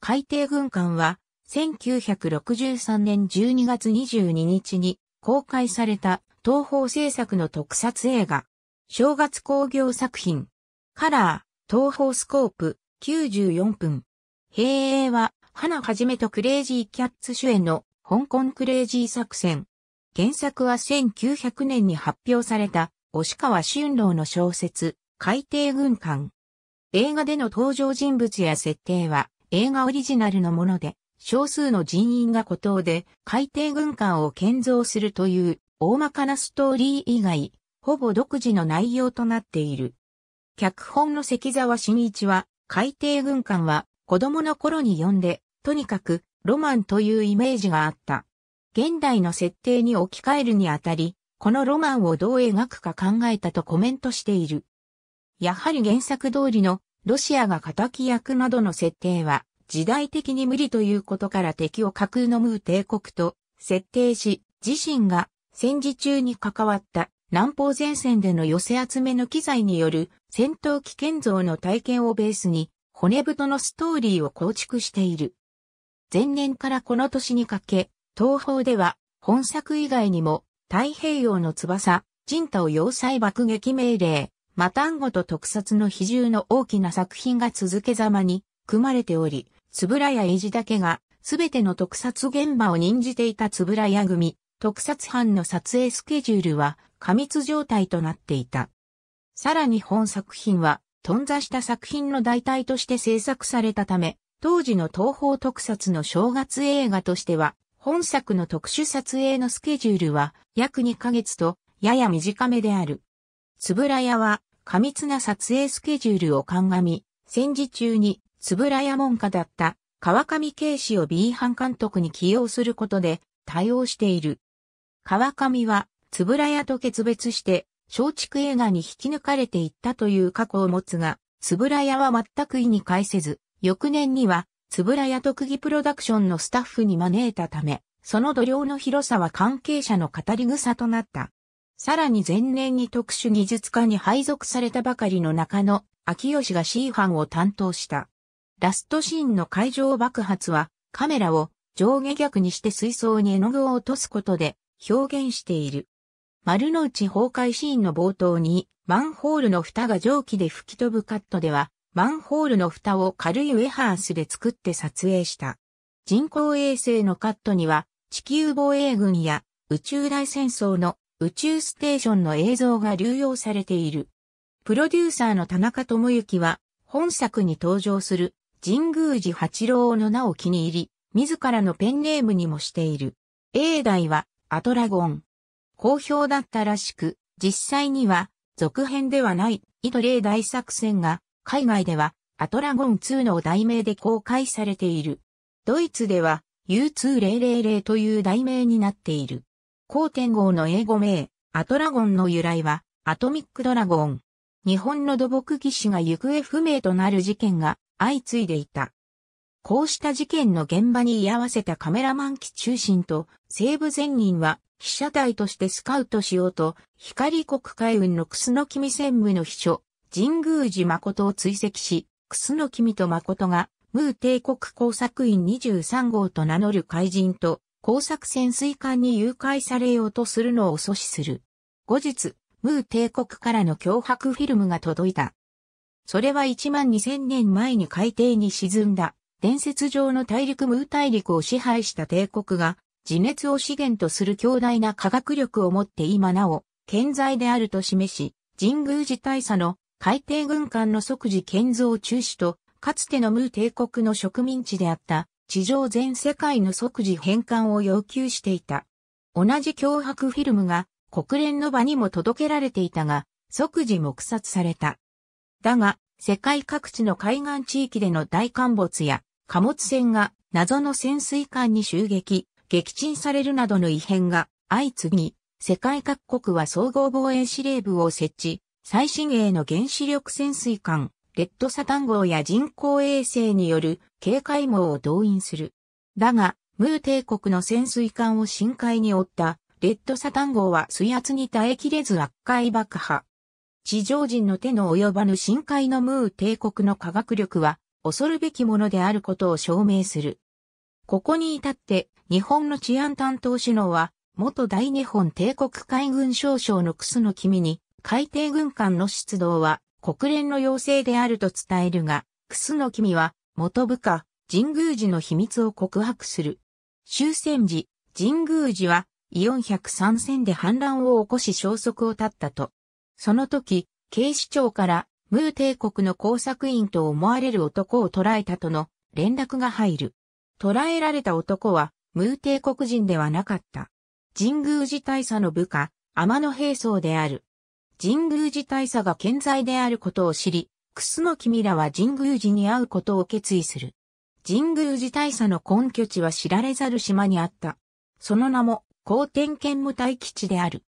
海底軍艦は、1963年12月22日に公開された東方製作の特撮映画、正月工業作品、カラー、東方スコープ、94分。平英は、花はじめとクレイジーキャッツ主演の香港クレイジー作戦。原作は1900年に発表された、押川俊郎の小説、海底軍艦。映画での登場人物や設定は、映画オリジナルのもので、少数の人員が孤島で海底軍艦を建造するという大まかなストーリー以外、ほぼ独自の内容となっている。脚本の関沢慎一は、海底軍艦は子供の頃に読んで、とにかくロマンというイメージがあった。現代の設定に置き換えるにあたり、このロマンをどう描くか考えたとコメントしている。やはり原作通りのロシアが敵役などの設定は時代的に無理ということから敵を架空のムー帝国と設定し、自身が戦時中に関わった南方前線での寄せ集めの機材による戦闘機建造の体験をベースに骨太のストーリーを構築している。前年からこの年にかけ、東方では本作以外にも太平洋の翼、ジンタを要塞爆撃命令、マタンゴと特撮の比重の大きな作品が続けざまに組まれており、つぶらやいじだけが、すべての特撮現場を任じていたつぶらや組、特撮班の撮影スケジュールは過密状態となっていた。さらに本作品は、頓挫した作品の代替として制作されたため、当時の東方特撮の正月映画としては、本作の特殊撮影のスケジュールは約2ヶ月とやや短めである。つぶらやは過密な撮影スケジュールを鑑み、戦時中に、つぶらや門下だった川上慶氏を B 班監督に起用することで対応している。川上は、つぶらやと決別して、松竹映画に引き抜かれていったという過去を持つが、つぶらやは全く意に介せず、翌年には、つぶらや特技プロダクションのスタッフに招いたため、その度量の広さは関係者の語り草となった。さらに前年に特殊技術科に配属されたばかりの中野、秋吉が C 班を担当した。ラストシーンの会場爆発は、カメラを上下逆にして水槽に絵の具を落とすことで表現している。丸の内崩壊シーンの冒頭に、マンホールの蓋が蒸気で吹き飛ぶカットでは、マンホールの蓋を軽いウェハースで作って撮影した。人工衛星のカットには、地球防衛軍や宇宙大戦争の宇宙ステーションの映像が流用されている。プロデューサーの田中智之は、本作に登場する神宮寺八郎の名を気に入り、自らのペンネームにもしている。英代はアトラゴン。好評だったらしく、実際には続編ではない井レー大作戦が海外ではアトラゴン2の題名で公開されている。ドイツでは U2000 という題名になっている。高天号の英語名、アトラゴンの由来は、アトミックドラゴン。日本の土木技師が行方不明となる事件が相次いでいた。こうした事件の現場に居合わせたカメラマン機中心と西部前任は被写体としてスカウトしようと光国海運の楠木美専務の秘書、神宮寺誠を追跡し、楠木美と誠がムー帝国工作員23号と名乗る怪人と工作潜水艦に誘拐されようとするのを阻止する。後日、ムー帝国からの脅迫フィルムが届いた。それは1万2000年前に海底に沈んだ伝説上の大陸ムー大陸を支配した帝国が自熱を資源とする強大な科学力を持って今なお健在であると示し、神宮寺大佐の海底軍艦の即時建造中止と、かつてのムー帝国の植民地であった地上全世界の即時返還を要求していた。同じ脅迫フィルムが国連の場にも届けられていたが、即時黙殺された。だが、世界各地の海岸地域での大陥没や貨物船が謎の潜水艦に襲撃、撃沈されるなどの異変が相次ぎ、世界各国は総合防衛司令部を設置、最新鋭の原子力潜水艦レッドサタン号や人工衛星による警戒網を動員する。だが、ムー帝国の潜水艦を深海に追ったレッドサタン号は水圧に耐えきれず悪海爆破。地上人の手の及ばぬ深海のムー帝国の科学力は恐るべきものであることを証明する。ここに至って日本の治安担当首脳は元大日本帝国海軍少将の楠の君に海底軍艦の出動は国連の要請であると伝えるが、楠木美は、元部下、神宮寺の秘密を告白する。終戦時、神宮寺は、イオン103戦で反乱を起こし消息を絶ったと。その時、警視庁から、ムー帝国の工作員と思われる男を捕らえたとの連絡が入る。捕らえられた男は、ムー帝国人ではなかった。神宮寺大佐の部下、天野平僧である。神宮寺大佐が健在であることを知り、楠木ミラは神宮寺に会うことを決意する。神宮寺大佐の根拠地は知られざる島にあった。その名も、高天剣無大基地である。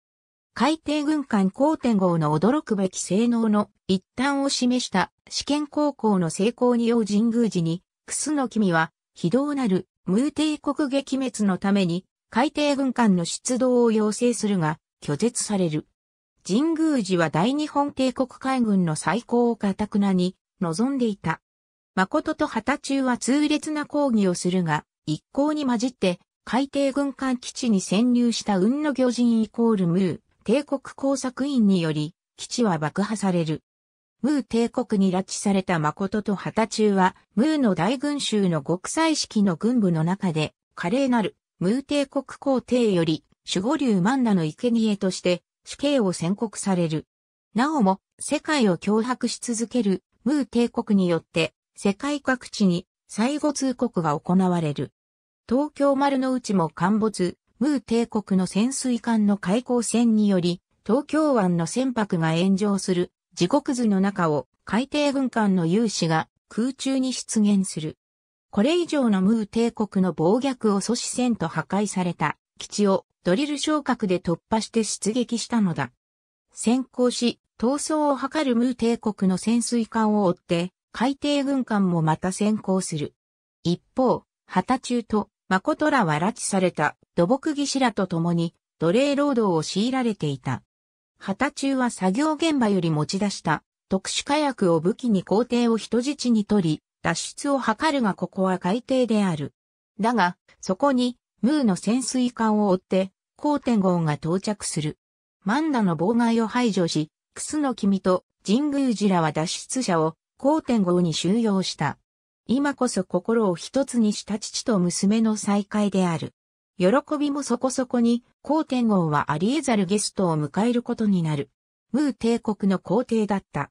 海底軍艦高天号の驚くべき性能の一端を示した試験航行の成功にう神宮寺に、楠木美は、非道なる、無帝国撃滅のために、海底軍艦の出動を要請するが、拒絶される。神宮寺は大日本帝国海軍の最高を堅くなに望んでいた。誠と旗中は痛烈な抗議をするが、一向に混じって海底軍艦基地に潜入した雲の魚人イコールムー帝国工作員により基地は爆破される。ムー帝国に拉致された誠と旗中は、ムーの大群衆の極彩式の軍部の中で、華麗なる、ムー帝国皇帝より、守護竜マンダの生贄として、死刑を宣告される。なおも、世界を脅迫し続ける、ムー帝国によって、世界各地に、最後通告が行われる。東京丸の内も陥没、ムー帝国の潜水艦の開港船により、東京湾の船舶が炎上する、地獄図の中を、海底軍艦の有志が、空中に出現する。これ以上のムー帝国の暴虐を阻止せんと破壊された基地をドリル昇格で突破して出撃したのだ。先行し、闘争を図るムー帝国の潜水艦を追って、海底軍艦もまた先行する。一方、旗中と誠らは拉致された土木技師らと共に奴隷労働を強いられていた。旗中は作業現場より持ち出した特殊火薬を武器に皇帝を人質に取り、脱出を図るがここは海底である。だが、そこにムーの潜水艦を追って、コ天テン号が到着する。マンダの妨害を排除し、クスの君と神宮寺らは脱出者をコ天テン号に収容した。今こそ心を一つにした父と娘の再会である。喜びもそこそこに、皇天皇はあり得ざるゲストを迎えることになる。ムー帝国の皇帝だった。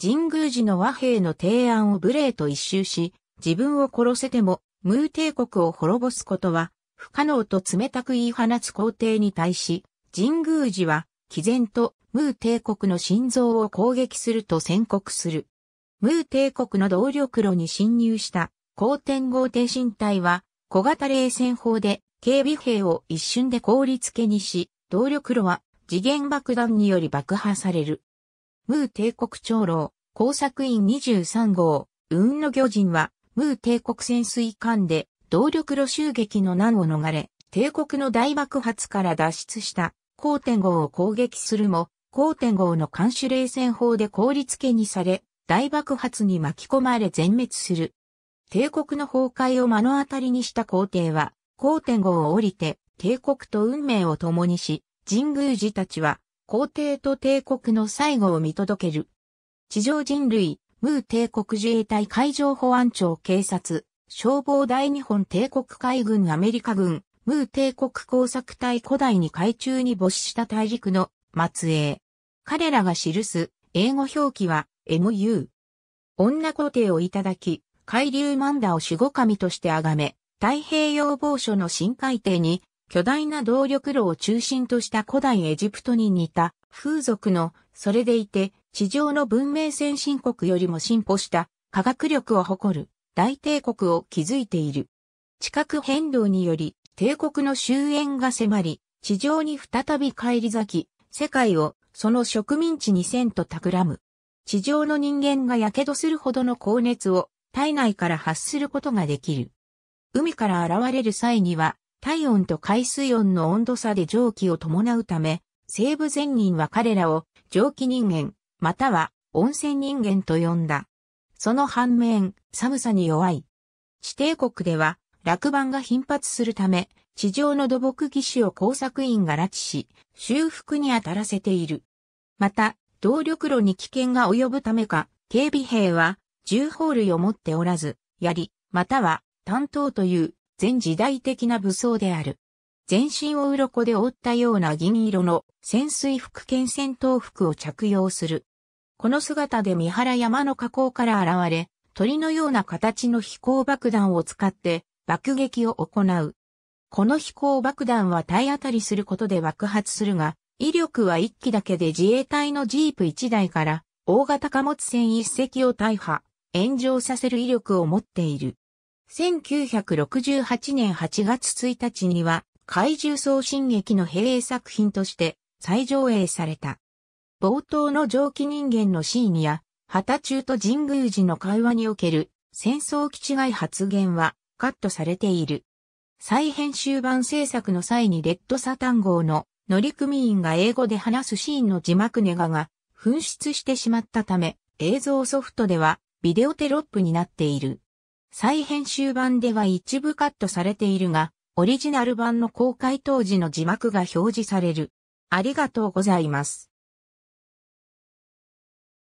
神宮寺の和平の提案を無礼と一周し、自分を殺せても、ムー帝国を滅ぼすことは不可能と冷たく言い放つ皇帝に対し、神宮寺は、毅然と、ムー帝国の心臓を攻撃すると宣告する。ムー帝国の動力炉に侵入した皇天皇帝身体は小型冷戦砲で警備兵を一瞬で凍り付けにし、動力炉は次元爆弾により爆破される。ムー帝国長老、工作員23号、運の魚人はムー帝国潜水艦で動力路襲撃の難を逃れ、帝国の大爆発から脱出した、皇天号を攻撃するも、皇天号の監視冷戦法で凍り付けにされ、大爆発に巻き込まれ全滅する。帝国の崩壊を目の当たりにした皇帝は、皇天号を降りて、帝国と運命を共にし、神宮寺たちは、皇帝と帝国の最後を見届ける。地上人類、ムー帝国自衛隊海上保安庁警察、消防大日本帝国海軍アメリカ軍、ムー帝国工作隊古代に海中に没した大陸の末裔。彼らが記す英語表記は MU。女皇帝をいただき、海流マンダを守護神として崇め、太平洋某所の深海底に巨大な動力炉を中心とした古代エジプトに似た風俗の、それでいて地上の文明先進国よりも進歩した科学力を誇る。大帝国を築いている。地殻変動により、帝国の終焉が迫り、地上に再び返り咲き、世界をその植民地にせんと企む。地上の人間が火傷するほどの高熱を体内から発することができる。海から現れる際には、体温と海水温の温度差で蒸気を伴うため、西部善人は彼らを蒸気人間、または温泉人間と呼んだ。その反面、寒さに弱い。地帝国では、落盤が頻発するため、地上の土木技師を工作員が拉致し、修復に当たらせている。また、動力炉に危険が及ぶためか、警備兵は、銃砲類を持っておらず、槍、または、担当という、全時代的な武装である。全身を鱗で覆ったような銀色の潜水服兼戦闘服を着用する。この姿で三原山の河口から現れ、鳥のような形の飛行爆弾を使って爆撃を行う。この飛行爆弾は体当たりすることで爆発するが、威力は1機だけで自衛隊のジープ1台から大型貨物船1隻を大破、炎上させる威力を持っている。1968年8月1日には怪獣送信劇の兵衛作品として再上映された。冒頭の蒸気人間のシーンや、旗中と神宮寺の会話における戦争基地外発言はカットされている。再編集版制作の際にレッドサタン号の乗組員が英語で話すシーンの字幕ネガが紛失してしまったため、映像ソフトではビデオテロップになっている。再編集版では一部カットされているが、オリジナル版の公開当時の字幕が表示される。ありがとうございます。